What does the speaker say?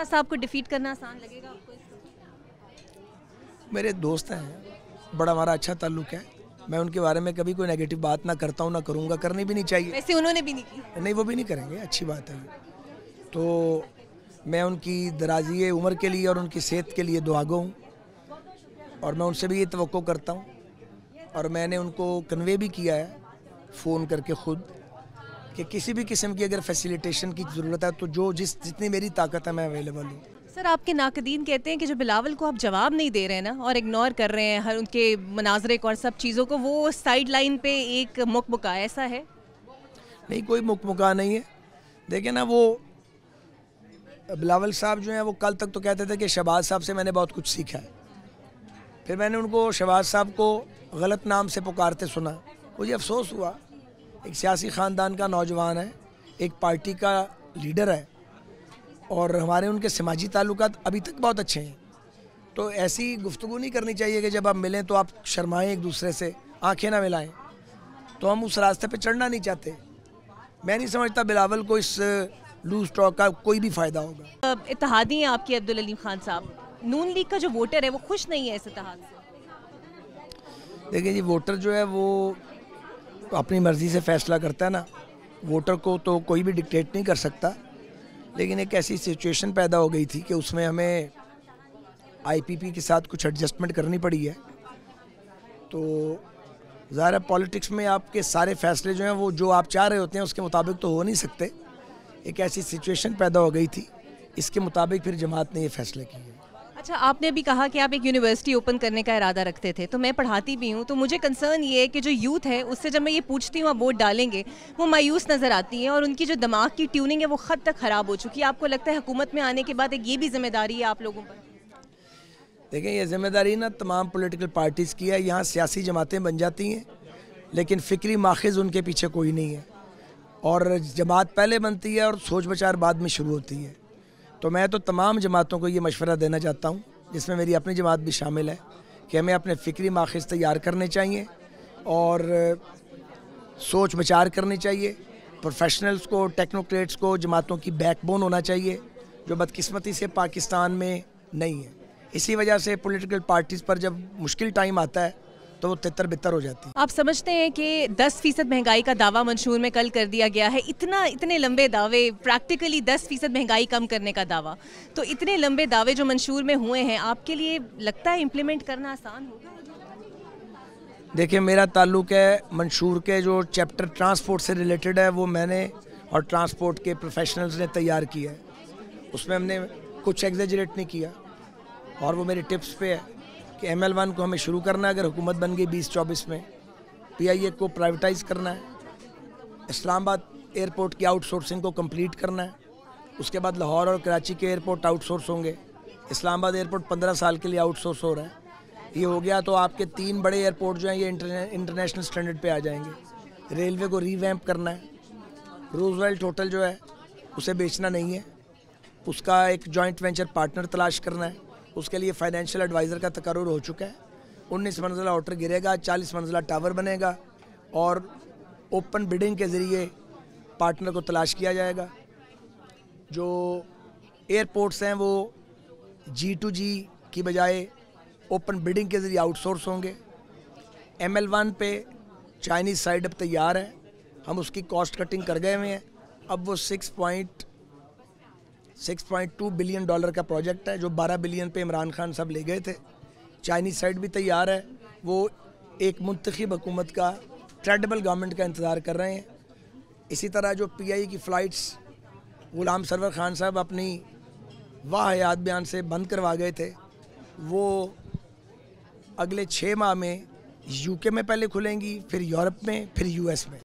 रास्ता साहब को डिफीट करना आसान लगेगा मेरे दोस्त हैं बड़ा हमारा अच्छा ताल्लुक है मैं उनके बारे में कभी कोई नेगेटिव बात ना करता हूँ ना करूँगा करनी भी नहीं चाहिए वैसे उन्होंने भी नहीं की नहीं वो भी नहीं करेंगे अच्छी बात है तो मैं उनकी दराजी उम्र के लिए और उनकी सेहत के लिए दुआगो हूँ और मैं उनसे भी ये तो करता हूँ और मैंने उनको कन्वे भी किया है फ़ोन करके ख़ुद कि किसी भी किस्म की अगर फैसिलिटेशन की ज़रूरत है तो जो जिस जितनी मेरी ताकत है मैं अवेलेबल हूँ सर आपके नाकदीन कहते हैं कि जो बिलावल को आप जवाब नहीं दे रहे हैं ना और इग्नोर कर रहे हैं हर उनके मनाजरे को और सब चीज़ों को वो साइड लाइन पे एक मुकमुका ऐसा है नहीं कोई मुकमुका नहीं है देखिए ना वो बिलावल साहब जो हैं वो कल तक तो कहते थे कि शहबाज साहब से मैंने बहुत कुछ सीखा है फिर मैंने उनको शहबाज साहब को गलत नाम से पुकारते सुना मुझे अफसोस हुआ एक सियासी ख़ानदान का नौजवान है एक पार्टी का लीडर है और हमारे उनके समाजी ताल्लुक अभी तक बहुत अच्छे हैं तो ऐसी गुफ्तु नहीं करनी चाहिए कि जब आप मिलें तो आप शर्माएँ एक दूसरे से आंखें ना मिलाएं तो हम उस रास्ते पर चढ़ना नहीं चाहते मैं नहीं समझता बिलावल को इस लूज टॉक का कोई भी फ़ायदा होगा इतिहादी हैं आपकी अब्दुल खान साहब नून लीग का जो वोटर है वो खुश नहीं है इस इतिहाद से देखिए जी वोटर जो है वो अपनी मर्ज़ी से फैसला करता है ना वोटर को तो कोई भी डिक्टेट नहीं कर सकता लेकिन एक ऐसी सिचुएशन पैदा हो गई थी कि उसमें हमें आईपीपी के साथ कुछ एडजस्टमेंट करनी पड़ी है तो ज़ाहिर है पॉलिटिक्स में आपके सारे फैसले जो हैं वो जो आप चाह रहे होते हैं उसके मुताबिक तो हो नहीं सकते एक ऐसी सिचुएशन पैदा हो गई थी इसके मुताबिक फिर जमात ने ये फैसले किए अच्छा आपने अभी कहा कि आप एक यूनिवर्सिटी ओपन करने का इरादा रखते थे तो मैं पढ़ाती भी हूँ तो मुझे कंसर्न ये है कि जो यूथ है उससे जब मैं ये पूछती हूँ आप वोट डालेंगे वो मायूस नज़र आती हैं और उनकी जो दिमाग की ट्यूनिंग है वो ख़त तक ख़राब हो चुकी है आपको लगता है हुकूमत में आने के बाद एक ये भी जिम्मेदारी है आप लोगों पर देखें ये जिम्मेदारी ना तमाम पोलिटिकल पार्टीज़ की है यहाँ सियासी जमातें बन जाती हैं लेकिन फ़िक्री माखज़ उनके पीछे कोई नहीं है और जमात पहले बनती है और सोच बचार बाद में शुरू होती है तो मैं तो तमाम जमातों को ये मशवरा देना चाहता हूँ जिसमें मेरी अपनी जमात भी शामिल है कि हमें अपने फ़िक्री माखज तैयार करने चाहिए और सोच विचार करनी चाहिए प्रोफेशनल्स को टेक्नोक्रेट्स को जमातों की बैकबोन होना चाहिए जो बदकिस्मती से पाकिस्तान में नहीं है इसी वजह से पॉलिटिकल पार्टीज़ पर जब मुश्किल टाइम आता है तो वो तितर बितर हो जाती है आप समझते हैं कि 10 फीसद महंगाई का दावा मंशूर में कल कर दिया गया है इतना इतने लंबे दावे प्रैक्टिकली 10 फीसद महंगाई कम करने का दावा तो इतने लंबे दावे जो मंशूर में हुए हैं आपके लिए लगता है इम्प्लीमेंट करना आसान होगा देखिए मेरा ताल्लुक है मंशूर के जो चैप्टर ट्रांसपोर्ट से रिलेटेड है वो मैंने और ट्रांसपोर्ट के प्रोफेशनल्स ने तैयार किया है उसमें हमने कुछ एग्जेजरेट नहीं किया और वो मेरे टिप्स पे है कि एम एल वन को हमें शुरू करना है अगर हुकूमत बन गई बीस चौबीस में पी आई ए को प्राइवेटाइज करना है इस्लामाबाद एयरपोर्ट की आउटसोर्सिंग को कम्प्लीट करना है उसके बाद लाहौर और कराची के एयरपोर्ट आउटसोर्स होंगे इस्लामाबाद एयरपोर्ट पंद्रह साल के लिए आउटसोर्स हो रहा है ये हो गया तो आपके तीन बड़े एयरपोर्ट जो हैं ये इंटरनेशनल स्टैंडर्ड पे आ जाएंगे रेलवे को रीवैम्प करना है रोजवेल्ट होटल जो है उसे बेचना नहीं है उसका एक जॉइंट वेंचर पार्टनर तलाश करना है उसके लिए फाइनेंशियल एडवाइज़र का तकर हो चुका है उन्नीस मंजिला ऑटर गिरेगा चालीस मंजिला टावर बनेगा और ओपन बिडिंग के ज़रिए पार्टनर को तलाश किया जाएगा जो एयरपोर्ट्स हैं वो जी टू जी की बजाय ओपन बिडिंग के ज़रिए आउटसोर्स होंगे एम एल वन पे चाइनीज़ साइड अब तैयार है हम उसकी कॉस्ट कटिंग कर गए हुए हैं अब वो सिक्स पॉइंट 6.2 बिलियन डॉलर का प्रोजेक्ट है जो 12 बिलियन पे इमरान खान साहब ले गए थे चाइनीज साइड भी तैयार है वो एक मुंतखब हुकूमत का ट्रेडबल गवर्नमेंट का इंतज़ार कर रहे हैं इसी तरह जो पीआई की फ़्लाइट्स ग़ुलाम सरवर खान साहब अपनी वाह हयात बयान से बंद करवा गए थे वो अगले छः माह में यूके में पहले खुलेंगी फिर यूरोप में फिर यूएस में